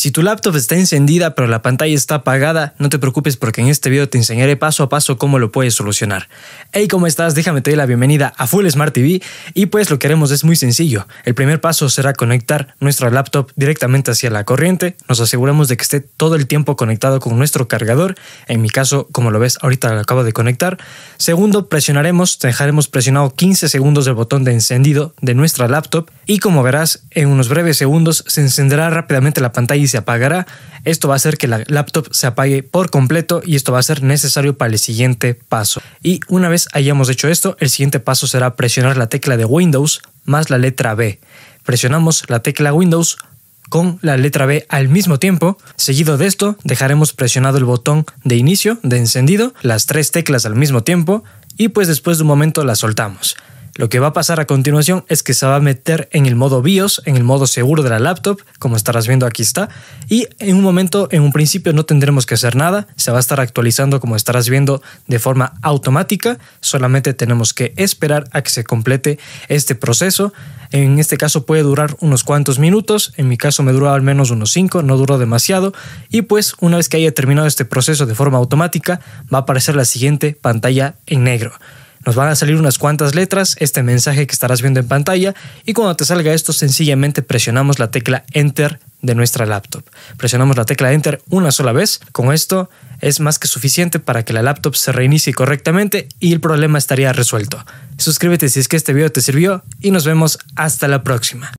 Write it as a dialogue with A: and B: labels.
A: Si tu laptop está encendida pero la pantalla está apagada, no te preocupes porque en este video te enseñaré paso a paso cómo lo puedes solucionar. Hey, ¿cómo estás? Déjame te dar la bienvenida a Full Smart TV y pues lo que haremos es muy sencillo. El primer paso será conectar nuestra laptop directamente hacia la corriente, nos aseguramos de que esté todo el tiempo conectado con nuestro cargador, en mi caso como lo ves ahorita lo acabo de conectar. Segundo, presionaremos, dejaremos presionado 15 segundos el botón de encendido de nuestra laptop y como verás, en unos breves segundos se encenderá rápidamente la pantalla y se apagará. Esto va a hacer que la laptop se apague por completo y esto va a ser necesario para el siguiente paso. Y una vez hayamos hecho esto, el siguiente paso será presionar la tecla de Windows más la letra B. Presionamos la tecla Windows con la letra B al mismo tiempo. Seguido de esto, dejaremos presionado el botón de inicio, de encendido, las tres teclas al mismo tiempo y pues después de un momento las soltamos. Lo que va a pasar a continuación es que se va a meter en el modo BIOS, en el modo seguro de la laptop, como estarás viendo aquí está, y en un momento, en un principio no tendremos que hacer nada, se va a estar actualizando como estarás viendo de forma automática, solamente tenemos que esperar a que se complete este proceso. En este caso puede durar unos cuantos minutos, en mi caso me duró al menos unos 5, no duró demasiado, y pues una vez que haya terminado este proceso de forma automática, va a aparecer la siguiente pantalla en negro. Nos van a salir unas cuantas letras, este mensaje que estarás viendo en pantalla, y cuando te salga esto sencillamente presionamos la tecla Enter de nuestra laptop. Presionamos la tecla Enter una sola vez. Con esto es más que suficiente para que la laptop se reinicie correctamente y el problema estaría resuelto. Suscríbete si es que este video te sirvió y nos vemos hasta la próxima.